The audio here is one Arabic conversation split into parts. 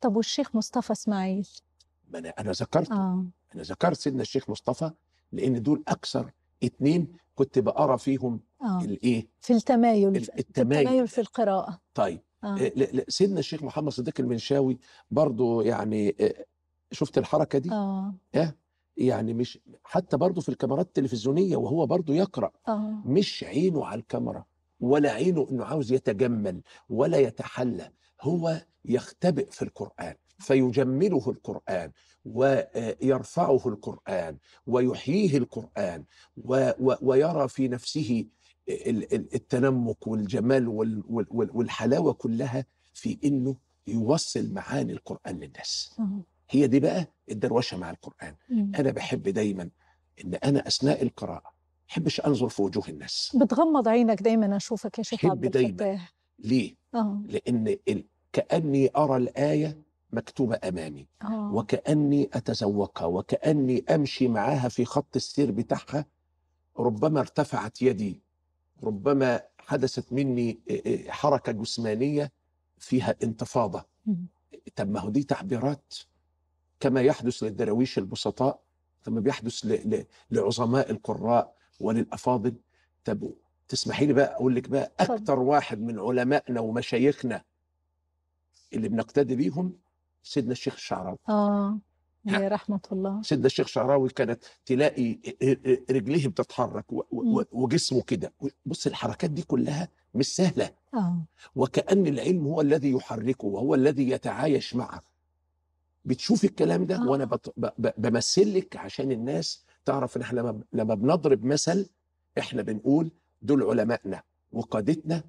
طب والشيخ مصطفى اسماعيل ما انا انا ذكرته آه. انا ذكرت سيدنا الشيخ مصطفى لان دول اكثر اثنين كنت بقرا فيهم آه. الايه في التمايل التمايل, التمايل في القراءه طيب آه. آه، سيدنا الشيخ محمد صديق المنشاوي برضو يعني آه، شفت الحركه دي اه, آه يعني مش حتى برضه في الكاميرات التلفزيونيه وهو برضه يقرا آه. مش عينه على الكاميرا ولا عينه انه عاوز يتجمل ولا يتحلى هو يختبئ في القران فيجمله القرآن ويرفعه آه، القرآن ويحييه القرآن ويرى في نفسه التنمق والجمال والحلاوة كلها في إنه يوصل معاني القرآن للناس هي دي بقى الدروشة مع القرآن أنا بحب دايما إن أنا أثناء القراءة بحبش انظر في وجوه الناس بتغمض عينك دايما اشوفك يا شيخ عبد دايما ليه؟ أوه. لان ال... كاني ارى الايه مكتوبه امامي أوه. وكاني اتذوقها وكاني امشي معاها في خط السير بتاعها ربما ارتفعت يدي ربما حدثت مني آه، آه، حركه جسمانيه فيها انتفاضه طب ما هو دي تعبيرات كما يحدث للدراويش البسطاء كما بيحدث ل... ل... لعظماء القراء وللأفاضل تبوا تسمحي لي بقى أقول لك بقى اكثر واحد من علمائنا ومشايخنا اللي بنقتدي بيهم سيدنا الشيخ الشعراوي آه يا رحمة الله سيدنا الشيخ الشعراوي كانت تلاقي رجليه بتتحرك وجسمه كده بص الحركات دي كلها مش سهلة آه. وكأن العلم هو الذي يحركه وهو الذي يتعايش معه بتشوف الكلام ده آه. وانا بمثل لك عشان الناس تعرف ان احنا لما بنضرب مثل احنا بنقول دول علمائنا وقادتنا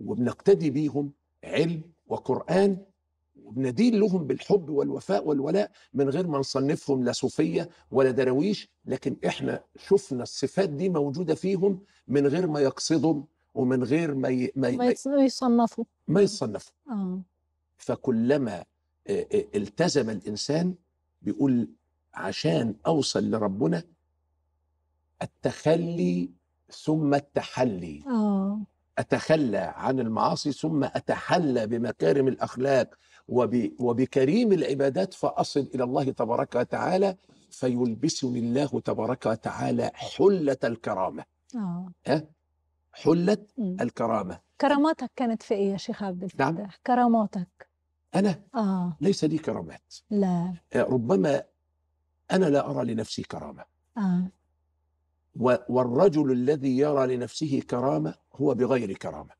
وبنقتدي بيهم علم وقران وبندين لهم بالحب والوفاء والولاء من غير ما نصنفهم لا صوفيه ولا دراويش لكن احنا شفنا الصفات دي موجوده فيهم من غير ما يقصدهم ومن غير ما ي... ما, ي... ما يصنفوا ما يصنفوا آه. فكلما آه، آه، التزم الانسان بيقول عشان اوصل لربنا التخلي ثم التحلي أوه. أتخلى عن المعاصي ثم أتحلى بمكارم الأخلاق وب... وبكريم العبادات فأصل إلى الله تبارك وتعالى فيلبسني الله تبارك وتعالى حلة الكرامة آه. حلة مم. الكرامة كراماتك كانت في إيه يا شيخ عبد الفتاح؟ نعم؟ كراماتك أنا؟ آه. ليس لي كرامات لا آه، ربما أنا لا أرى لنفسي كرامة آه. والرجل الذي يرى لنفسه كرامة هو بغير كرامة